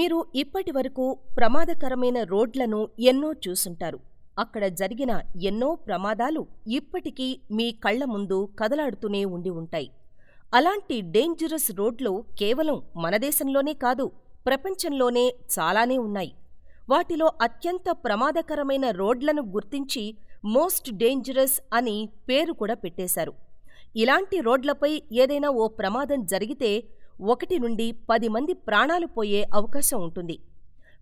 మీరు ఇప్పటి వరకు ప్రమాదకరమైన రోడ్లను ఎన్నో చూసుంటారు అక్కడ జరిగిన ఎన్నో ప్రమాదాలు ఇప్పటికీ మీ కళ్ల ముందు కదలాడుతూనే ఉండి ఉంటాయి అలాంటి డేంజరస్ రోడ్లు కేవలం మన దేశంలోనే కాదు ప్రపంచంలోనే చాలానే ఉన్నాయి వాటిలో అత్యంత ప్రమాదకరమైన రోడ్లను గుర్తించి మోస్ట్ డేంజరస్ అని పేరు కూడా పెట్టేశారు ఇలాంటి రోడ్లపై ఏదైనా ఓ ప్రమాదం జరిగితే ఒకటి నుండి పది మంది ప్రాణాలు పోయే అవకాశం ఉంటుంది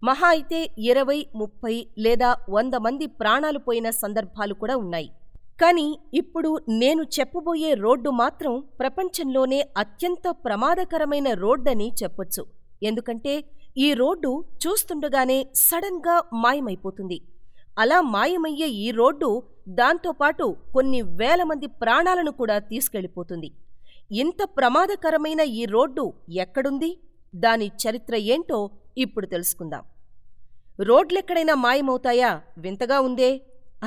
మహా అయితే ఇరవై ముప్పై లేదా వంద మంది ప్రాణాలు పోయిన సందర్భాలు కూడా ఉన్నాయి కానీ ఇప్పుడు నేను చెప్పబోయే రోడ్డు మాత్రం ప్రపంచంలోనే అత్యంత ప్రమాదకరమైన రోడ్డని చెప్పొచ్చు ఎందుకంటే ఈ రోడ్డు చూస్తుండగానే సడన్గా మాయమైపోతుంది అలా మాయమయ్యే ఈ రోడ్డు దాంతోపాటు కొన్ని వేల మంది ప్రాణాలను కూడా తీసుకెళ్లిపోతుంది ఇంత ప్రమాదకరమైన ఈ రోడ్డు ఎక్కడుంది దాని చరిత్ర ఏంటో ఇప్పుడు తెలుసుకుందాం రోడ్లెక్కడైనా మాయమవుతాయా వింతగా ఉందే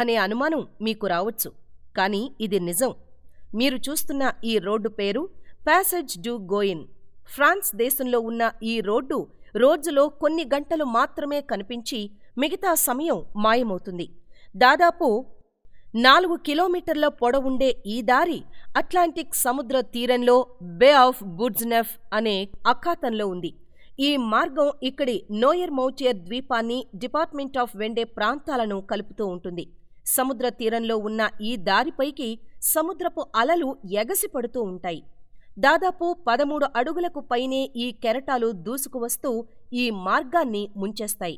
అనే అనుమానం మీకు రావచ్చు కానీ ఇది నిజం మీరు చూస్తున్న ఈ రోడ్డు పేరు ప్యాసేజ్ డు గోయిన్ ఫ్రాన్స్ దేశంలో ఉన్న ఈ రోడ్డు రోజులో కొన్ని గంటలు మాత్రమే కనిపించి మిగతా సమయం మాయమవుతుంది దాదాపు నాలుగు కిలోమీటర్ల పొడవుండే ఈ దారి అట్లాంటిక్ సముద్ర తీరంలో బే ఆఫ్ గుడ్జ్నెఫ్ అనే అఖాతంలో ఉంది ఈ మార్గం ఇక్కడి నోయర్ మౌచియర్ ద్వీపాన్ని డిపార్ట్మెంట్ ఆఫ్ వెండే ప్రాంతాలను కలుపుతూ ఉంటుంది సముద్ర తీరంలో ఉన్న ఈ దారిపైకి సముద్రపు అలలు ఎగసిపడుతూ ఉంటాయి దాదాపు పదమూడు అడుగులకు పైనే ఈ కెరటాలు దూసుకువస్తూ ఈ మార్గాన్ని ముంచేస్తాయి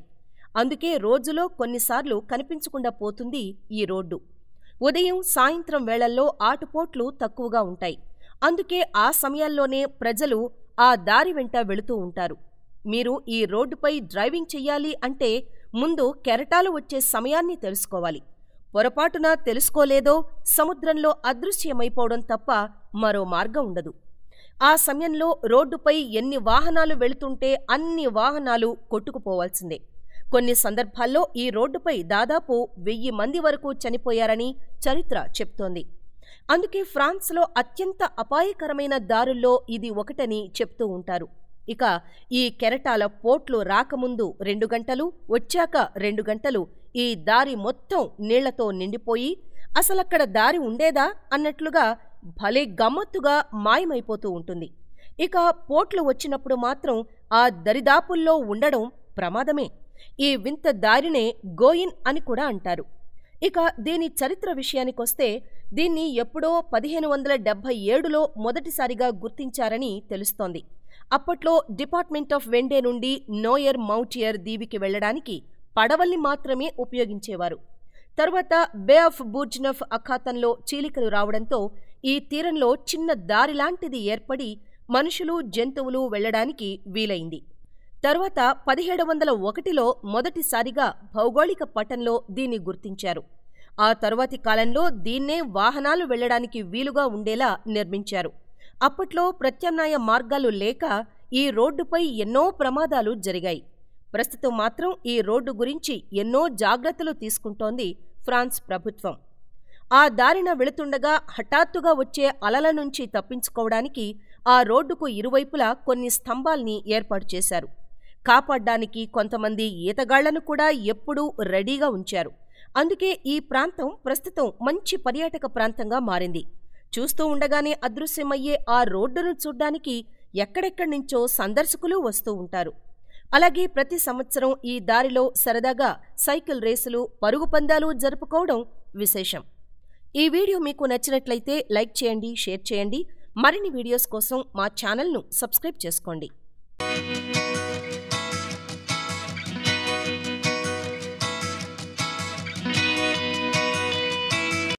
అందుకే రోజులో కొన్నిసార్లు కనిపించకుండా పోతుంది ఈ రోడ్డు ఉదయం సాయంత్రం వేళల్లో ఆటుపోట్లు తక్కువగా ఉంటాయి అందుకే ఆ సమయాల్లోనే ప్రజలు ఆ దారి వెంట వెళుతూ ఉంటారు మీరు ఈ రోడ్డుపై డ్రైవింగ్ చెయ్యాలి అంటే ముందు కెరటాలు వచ్చే సమయాన్ని తెలుసుకోవాలి పొరపాటున తెలుసుకోలేదో సముద్రంలో అదృశ్యమైపోవడం తప్ప మరో మార్గం ఉండదు ఆ సమయంలో రోడ్డుపై ఎన్ని వాహనాలు వెళుతుంటే అన్ని వాహనాలు కొట్టుకుపోవాల్సిందే కొన్ని సందర్భాల్లో ఈ రోడ్డుపై దాదాపు వెయ్యి మంది వరకు చనిపోయారని చరిత్ర చెప్తోంది అందుకే ఫ్రాన్స్లో అత్యంత అపాయకరమైన దారుల్లో ఇది ఒకటని చెప్తూ ఉంటారు ఇక ఈ కెరటాల పోట్లు రాకముందు రెండు గంటలు వచ్చాక రెండు గంటలు ఈ దారి మొత్తం నీళ్లతో నిండిపోయి అసలక్కడ దారి ఉండేదా అన్నట్లుగా భలే గమ్మత్తుగా మాయమైపోతూ ఉంటుంది ఇక పోట్లు వచ్చినప్పుడు మాత్రం ఆ దరిదాపుల్లో ఉండడం ప్రమాదమే ఈ వింత దారినే గోయిన్ అని కూడా అంటారు ఇక దీని చరిత్ర విషయానికొస్తే దీన్ని ఎప్పుడో పదిహేను వందల డెబ్భై ఏడులో మొదటిసారిగా గుర్తించారని తెలుస్తోంది అప్పట్లో డిపార్ట్మెంట్ ఆఫ్ వెండే నుండి నోయర్ మౌటియర్ దీవికి వెళ్లడానికి పడవల్ని మాత్రమే ఉపయోగించేవారు తర్వాత బే ఆఫ్ బూర్జ్నఫ్ అఖాతంలో చీలికలు రావడంతో ఈ తీరంలో చిన్న దారిలాంటిది ఏర్పడి మనుషులు జంతువులు వెళ్లడానికి వీలైంది తర్వాత పదిహేడు వందల ఒకటిలో మొదటిసారిగా భౌగోళిక పటంలో దీన్ని గుర్తించారు ఆ తరువాతి కాలంలో దీన్నే వాహనాలు వెళ్లడానికి వీలుగా ఉండేలా నిర్మించారు అప్పట్లో ప్రత్యామ్నాయ మార్గాలు లేక ఈ రోడ్డుపై ఎన్నో ప్రమాదాలు జరిగాయి ప్రస్తుతం మాత్రం ఈ రోడ్డు గురించి ఎన్నో జాగ్రత్తలు తీసుకుంటోంది ఫ్రాన్స్ ప్రభుత్వం ఆ దారిన వెళుతుండగా హఠాత్తుగా వచ్చే అలల నుంచి తప్పించుకోవడానికి ఆ రోడ్డుకు ఇరువైపులా కొన్ని స్తంభాల్ని ఏర్పాటు చేశారు కాపాడ్డానికి కొంతమంది ఈతగాళ్లను కూడా ఎప్పుడూ రెడీగా ఉంచారు అందుకే ఈ ప్రాంతం ప్రస్తుతం మంచి పర్యాటక ప్రాంతంగా మారింది చూస్తూ ఉండగానే అదృశ్యమయ్యే ఆ రోడ్డును చూడ్డానికి ఎక్కడెక్కడి నుంచో సందర్శకులు వస్తూ ఉంటారు అలాగే ప్రతి సంవత్సరం ఈ దారిలో సరదాగా సైకిల్ రేసులు పరుగు పందాలు జరుపుకోవడం విశేషం ఈ వీడియో మీకు నచ్చినట్లయితే లైక్ చేయండి షేర్ చేయండి మరిన్ని వీడియోస్ కోసం మా ఛానల్ను సబ్స్క్రైబ్ చేసుకోండి